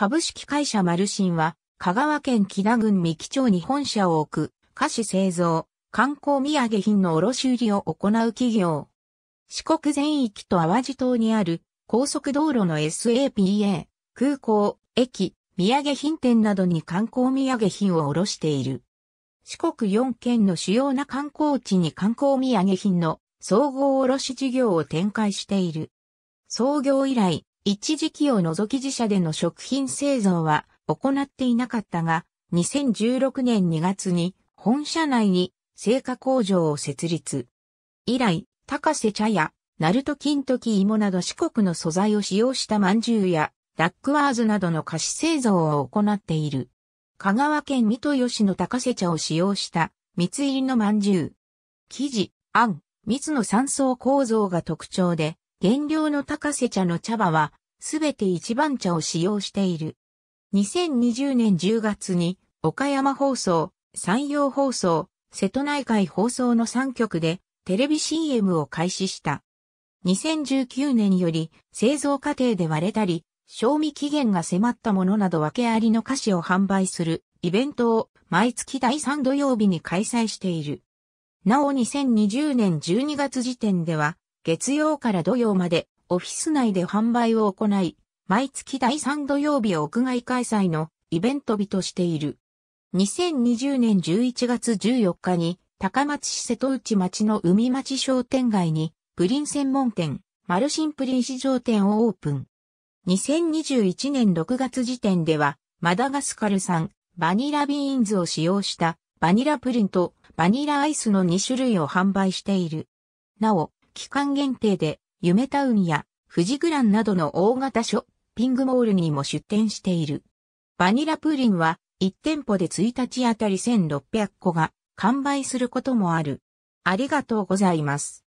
株式会社マルシンは、香川県木田郡三木町に本社を置く、菓子製造、観光土産品の卸売を行う企業。四国全域と淡路島にある高速道路の SAPA、空港、駅、土産品店などに観光土産品を卸している。四国4県の主要な観光地に観光土産品の総合卸事業を展開している。創業以来、一時期を除き自社での食品製造は行っていなかったが、2016年2月に本社内に製菓工場を設立。以来、高瀬茶や、ナルト金時芋など四国の素材を使用した饅頭や、ラックワーズなどの菓子製造を行っている。香川県三豊市の高瀬茶を使用した蜜入りの饅頭。生地、あん、蜜の三層構造が特徴で、原料の高瀬茶の茶葉は、すべて一番茶を使用している。2020年10月に、岡山放送、山陽放送、瀬戸内海放送の3局で、テレビ CM を開始した。2019年より、製造過程で割れたり、賞味期限が迫ったものなど分けありの菓子を販売するイベントを毎月第3土曜日に開催している。なお2020年12月時点では月曜から土曜までオフィス内で販売を行い、毎月第3土曜日屋外開催のイベント日としている。2020年11月14日に高松市瀬戸内町の海町商店街にプリン専門店マルシンプリン市場店をオープン。2021年6月時点ではマダガスカル産バニラビーンズを使用したバニラプリンとバニラアイスの2種類を販売している。なお、期間限定で、夢タウンや富士グランなどの大型ショッピングモールにも出店している。バニラプリンは1店舗で1日あたり1600個が完売することもある。ありがとうございます。